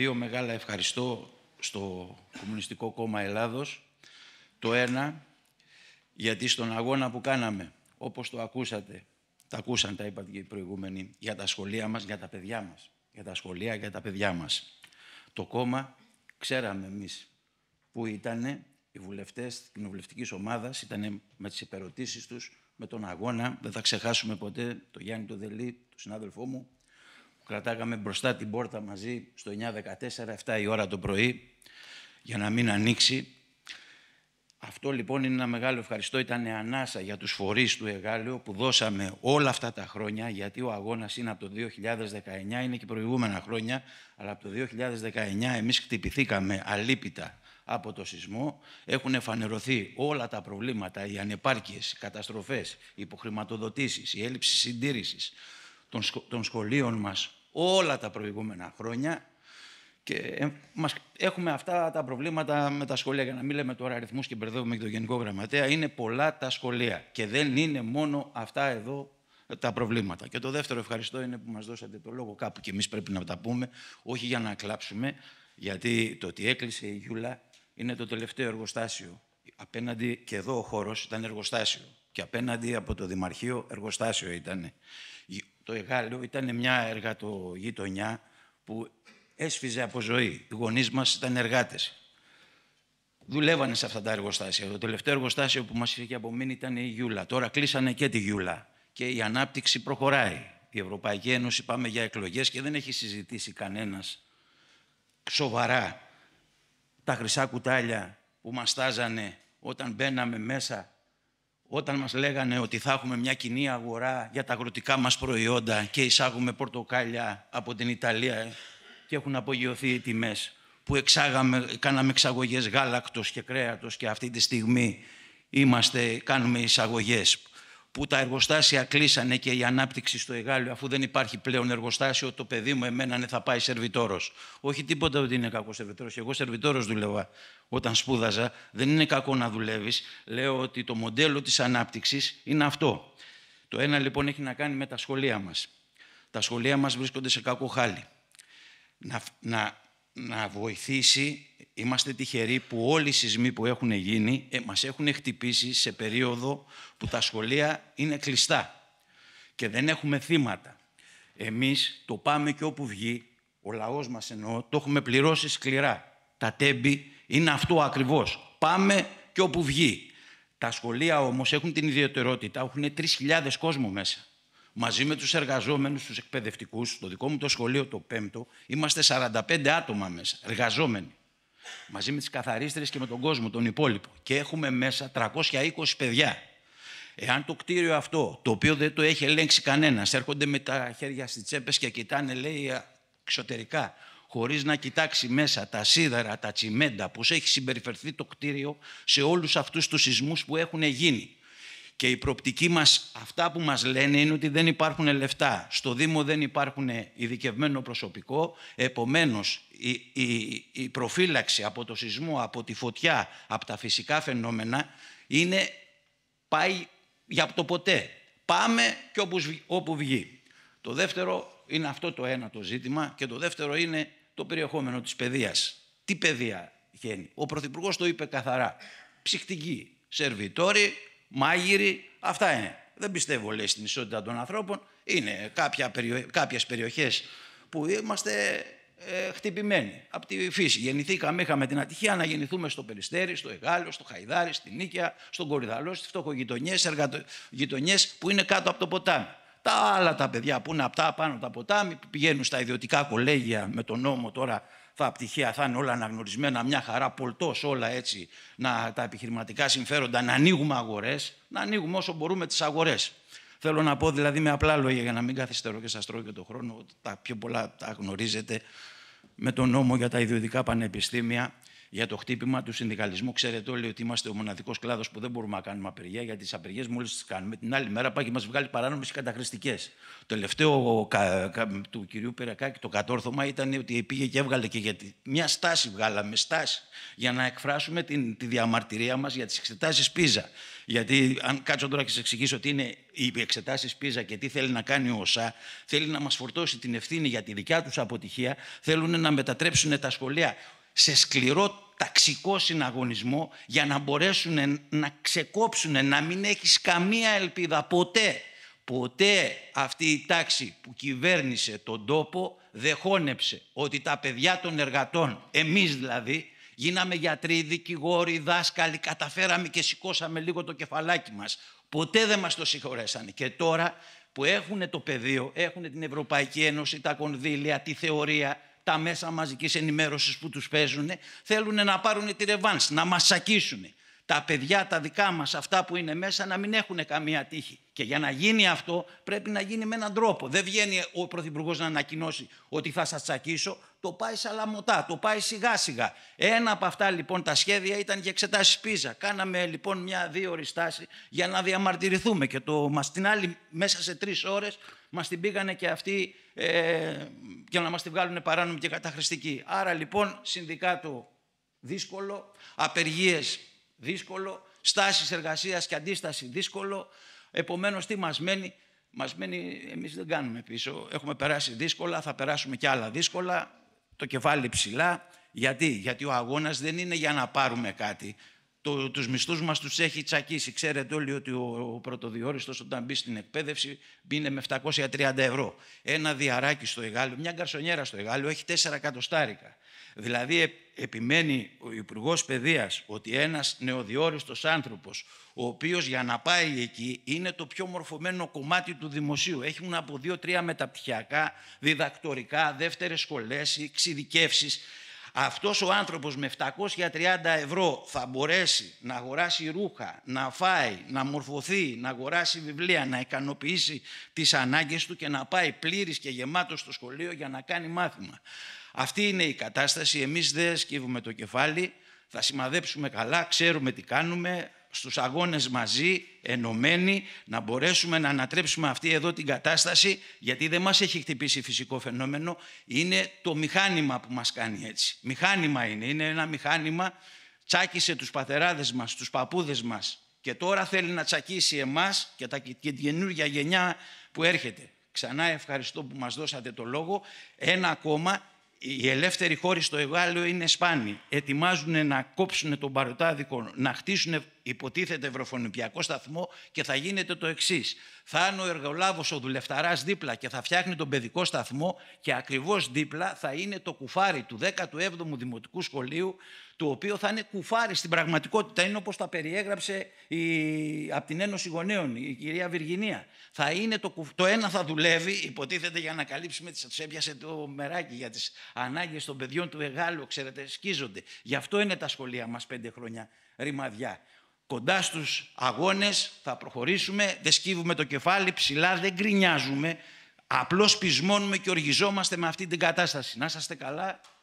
δύο μεγάλα ευχαριστώ στο Κομμουνιστικό Κόμμα Ελλάδος. Το ένα, γιατί στον αγώνα που κάναμε, όπως το ακούσατε, τα ακούσαν, τα είπατε και οι προηγούμενοι, για τα σχολεία μας, για τα παιδιά μας. Για τα σχολεία, για τα παιδιά μας. Το κόμμα, ξέραμε εμείς που ήταν οι βουλευτές της κοινοβουλευτικής ομάδας, ήταν με τις υπερωτήσεις τους, με τον αγώνα. Δεν θα ξεχάσουμε ποτέ τον Γιάννη Τοδελή, τον συνάδελφό μου, κρατάγαμε μπροστά την πόρτα μαζί στο 9.14, 7 η ώρα το πρωί, για να μην ανοίξει. Αυτό λοιπόν είναι ένα μεγάλο ευχαριστώ. Ήταν ανάσα για τους φορείς του ΕΓΑΛΕΟ που δώσαμε όλα αυτά τα χρόνια, γιατί ο αγώνας είναι από το 2019, είναι και προηγούμενα χρόνια, αλλά από το 2019 εμείς χτυπηθήκαμε αλίπητα από το σεισμό. Έχουν εφανερωθεί όλα τα προβλήματα, οι ανεπάρκειες, οι καταστροφές, οι υποχρηματοδοτήσεις, η έλλειψη συντήρησης, των σχολείων μας όλα τα προηγούμενα χρόνια και ε, μας, έχουμε αυτά τα προβλήματα με τα σχολεία. Για να μην λέμε τώρα αριθμούς και μπερδεύουμε και τον Γενικό Γραμματέα, είναι πολλά τα σχολεία και δεν είναι μόνο αυτά εδώ τα προβλήματα. Και το δεύτερο ευχαριστώ είναι που μας δώσατε το λόγο κάπου και εμείς πρέπει να τα πούμε, όχι για να κλάψουμε, γιατί το ότι έκλεισε η Γιούλα είναι το τελευταίο εργοστάσιο. Απέναντι και εδώ ο χώρος ήταν εργοστάσιο και απέναντι από το Δημαρχείο εργοστάσιο ήταν το εργάλιο ήταν μια εργατογειτονιά που έσφιζε από ζωή. Οι γονείς μας ήταν εργάτες. Δουλεύανε σε αυτά τα εργοστάσια. Το τελευταίο εργοστάσιο που μας είχε απομείνει ήταν η Γιούλα. Τώρα κλείσανε και τη Γιούλα. Και η ανάπτυξη προχωράει. Η Ευρωπαϊκή Ένωση πάμε για εκλογές και δεν έχει συζητήσει κανένας σοβαρά τα χρυσά κουτάλια που μας τάζανε όταν μπαίναμε μέσα όταν μας λέγανε ότι θα έχουμε μια κοινή αγορά για τα αγροτικά μας προϊόντα και εισάγουμε πορτοκάλια από την Ιταλία και έχουν απογειωθεί οι τιμές που εξάγαμε, κάναμε εξαγωγές γάλακτος και κρέατος και αυτή τη στιγμή είμαστε, κάνουμε εισαγωγές που τα εργοστάσια κλείσανε και η ανάπτυξη στο Εγάλιο, αφού δεν υπάρχει πλέον εργοστάσιο, το παιδί μου εμένα ναι, θα πάει σερβιτόρος. Όχι τίποτα ότι είναι κακός σερβιτόρος. Εγώ σερβιτόρος δούλευα όταν σπούδαζα. Δεν είναι κακό να δουλεύεις. Λέω ότι το μοντέλο της ανάπτυξης είναι αυτό. Το ένα λοιπόν έχει να κάνει με τα σχολεία μας. Τα σχολεία μας βρίσκονται σε κακό χάλι. Να, να, να βοηθήσει Είμαστε τυχεροί που όλοι οι σεισμοί που έχουν γίνει ε, μας έχουν χτυπήσει σε περίοδο που τα σχολεία είναι κλειστά και δεν έχουμε θύματα. Εμείς το πάμε και όπου βγει, ο λαός μας εννοώ, το έχουμε πληρώσει σκληρά. Τα τέμπη είναι αυτό ακριβώς. Πάμε και όπου βγει. Τα σχολεία όμως έχουν την ιδιαιτερότητα, έχουν 3.000 κόσμο μέσα. Μαζί με τους εργαζόμενους, τους εκπαιδευτικούς, στο δικό μου το σχολείο το 5ο, είμαστε 45 άτομα μέσα, εργαζόμενοι. Μαζί με τις καθαρίστρες και με τον κόσμο, τον υπόλοιπο. Και έχουμε μέσα 320 παιδιά. Εάν το κτίριο αυτό, το οποίο δεν το έχει ελέγξει κανένας, έρχονται με τα χέρια στις τσέπες και κοιτάνε, λέει, εξωτερικά, χωρίς να κοιτάξει μέσα τα σίδερα, τα τσιμέντα, πώς έχει συμπεριφερθεί το κτίριο σε όλους αυτούς τους σεισμούς που έχουν γίνει. Και η προπτική μας, αυτά που μας λένε είναι ότι δεν υπάρχουν λεφτά. Στο Δήμο δεν υπάρχουν ειδικευμένο προσωπικό. Επομένως, η, η, η προφύλαξη από το σεισμό, από τη φωτιά, από τα φυσικά φαινόμενα, είναι, πάει για το ποτέ. Πάμε και όπου, βγει. Το δεύτερο είναι αυτό το ένα το ζήτημα και το δεύτερο είναι το περιεχόμενο της παιδείας. Τι παιδεία γίνει. Ο Πρωθυπουργός το είπε καθαρά. Ψυχτική, σερβιτόροι, μάγειροι. Αυτά είναι. Δεν πιστεύω, λέει, στην ισότητα των ανθρώπων. Είναι κάποια περιοχέ κάποιες περιοχές που είμαστε ε, χτυπημένοι από τη φύση. Γεννηθήκαμε, είχαμε την ατυχία να γεννηθούμε στο Περιστέρι, στο Εγάλιο, στο Χαϊδάρι, στη Νίκαια, στον Κορυδαλό, στις φτωχογειτονιές, εργατο... γειτονιέ που είναι κάτω από το ποτάμι. Τα άλλα τα παιδιά που είναι απτά πάνω από τα ποτάμι, που πηγαίνουν στα ιδιωτικά κολέγια με τον νόμο τώρα τα πτυχία θα είναι όλα αναγνωρισμένα, μια χαρά, πολτός όλα έτσι, να, τα επιχειρηματικά συμφέροντα, να ανοίγουμε αγορές, να ανοίγουμε όσο μπορούμε τις αγορές. Θέλω να πω δηλαδή με απλά λόγια για να μην καθυστερώ και σας τρώω και τον χρόνο, τα πιο πολλά τα γνωρίζετε με τον νόμο για τα ιδιωτικά πανεπιστήμια, για το χτύπημα του συνδικαλισμού. Ξέρετε όλοι ότι είμαστε ο μοναδικός κλάδος που δεν μπορούμε να κάνουμε απεργία, γιατί τις απεργίες μόλις τις κάνουμε, την άλλη μέρα πάει και μας βγάλει παράνομες και καταχρηστικές. Το τελευταίο του κυρίου Περακάκη, το κατόρθωμα ήταν ότι πήγε και έβγαλε και γιατί. Μια στάση βγάλαμε, στάση, για να εκφράσουμε την, τη διαμαρτυρία μας για τις εξετάσεις πίζα. Γιατί αν κάτσω τώρα και σα εξηγήσω ότι είναι οι εξετάσεις πίζα και τι θέλει να κάνει ο ΩΣΑ, θέλει να μας φορτώσει την ευθύνη για τη δικιά τους αποτυχία, θέλουν να μετατρέψουν τα σχολεία σε σκληρό ταξικό συναγωνισμό για να μπορέσουν να ξεκόψουν, να μην έχεις καμία ελπίδα ποτέ. Ποτέ αυτή η τάξη που κυβέρνησε τον τόπο δεχόνεψε ότι τα παιδιά των εργατών, εμείς δηλαδή, γίναμε γιατροί, δικηγόροι, δάσκαλοι, καταφέραμε και σηκώσαμε λίγο το κεφαλάκι μας. Ποτέ δεν μας το συγχωρέσανε. Και τώρα που έχουν το πεδίο, έχουν την Ευρωπαϊκή Ένωση, τα κονδύλια, τη θεωρία, τα μέσα μαζικής ενημέρωσης που τους παίζουν θέλουν να πάρουν τη ρεβάνς, να μας σακίσουν τα παιδιά τα δικά μας, αυτά που είναι μέσα, να μην έχουν καμία τύχη. Και για να γίνει αυτό πρέπει να γίνει με έναν τρόπο. Δεν βγαίνει ο Πρωθυπουργός να ανακοινώσει ότι θα σας τσακίσω, το πάει σαλαμωτά, το πάει σιγά σιγά. Ένα από αυτά λοιπόν τα σχέδια ήταν για εξετάσεις πίζα. Κάναμε λοιπόν μια δύο ώρη στάση για να διαμαρτυρηθούμε και το, μας την άλλη μέσα σε τρεις ώρες μας την πήγανε και αυτοί ε, για να μας την βγάλουν παράνομη και καταχρηστική. Άρα λοιπόν συνδικάτο δύσκολο, απεργίες δύσκολο, στάσεις εργασίας και αντίσταση δύσκολο, επομένως τι μας μένει, μας μένει, εμείς δεν κάνουμε πίσω, έχουμε περάσει δύσκολα, θα περάσουμε και άλλα δύσκολα, το κεφάλι ψηλά, γιατί, γιατί ο αγώνας δεν είναι για να πάρουμε κάτι, το, τους μισθούς μας τους έχει τσακίσει. Ξέρετε όλοι ότι ο, ο πρωτοδιόριστος όταν μπει στην εκπαίδευση μπήνε με 730 ευρώ. Ένα διαράκι στο Εγάλιο, μια γκαρσονιέρα στο Εγάλιο έχει 4 εκατοστάρικα. Δηλαδή επιμένει ο Υπουργός Παιδείας ότι ένας νεοδιόριστος άνθρωπος ο οποίος για να πάει εκεί είναι το πιο μορφωμένο κομμάτι του δημοσίου. Έχουν από δύο-τρία μεταπτυχιακά, διδακτορικά, δεύτερες σχολές, εξειδικεύσεις αυτός ο άνθρωπος με 730 ευρώ θα μπορέσει να αγοράσει ρούχα, να φάει, να μορφωθεί, να αγοράσει βιβλία, να ικανοποιήσει τις ανάγκες του και να πάει πλήρης και γεμάτος στο σχολείο για να κάνει μάθημα. Αυτή είναι η κατάσταση. Εμείς δεν σκύβουμε το κεφάλι, θα σημαδέψουμε καλά, ξέρουμε τι κάνουμε, στους αγώνες μαζί, ενωμένοι, να μπορέσουμε να ανατρέψουμε αυτή εδώ την κατάσταση, γιατί δεν μας έχει χτυπήσει φυσικό φαινόμενο, είναι το μηχάνημα που μας κάνει έτσι. Μηχάνημα είναι, είναι ένα μηχάνημα, τσάκισε τους πατεράδες μας, τους παππούδες μας και τώρα θέλει να τσακίσει εμάς και, τα, και την καινούργια γενιά που έρχεται. Ξανά ευχαριστώ που μας δώσατε το λόγο. Ένα ακόμα, οι ελεύθεροι χώροι στο Εγάλεο είναι σπάνιοι. Ετοιμάζουν να κόψουν τον παροτάδικο, να χτίσουν υποτίθεται ευρωφωνηπιακό σταθμό και θα γίνεται το εξής. Θα είναι ο εργολάβος ο δουλευταράς δίπλα και θα φτιάχνει τον παιδικό σταθμό και ακριβώς δίπλα θα είναι το κουφάρι του 17ου Δημοτικού Σχολείου το οποίο θα είναι κουφάρι στην πραγματικότητα, είναι όπως τα περιέγραψε η, από την Ένωση Γονέων η κυρία Βυργινία. Θα είναι το, το ένα θα δουλεύει, υποτίθεται για να καλύψουμε, τις, τους έπιασε το μεράκι για τις ανάγκες των παιδιών του Εγάλου, ξέρετε, σκίζονται. Γι' αυτό είναι τα σχολεία μας πέντε χρόνια ρημαδιά. Κοντά στους αγώνες θα προχωρήσουμε, δεν σκύβουμε το κεφάλι ψηλά, δεν γκρινιάζουμε, απλώς πεισμώνουμε και οργιζόμαστε με αυτή την κατάσταση. Να είστε καλά.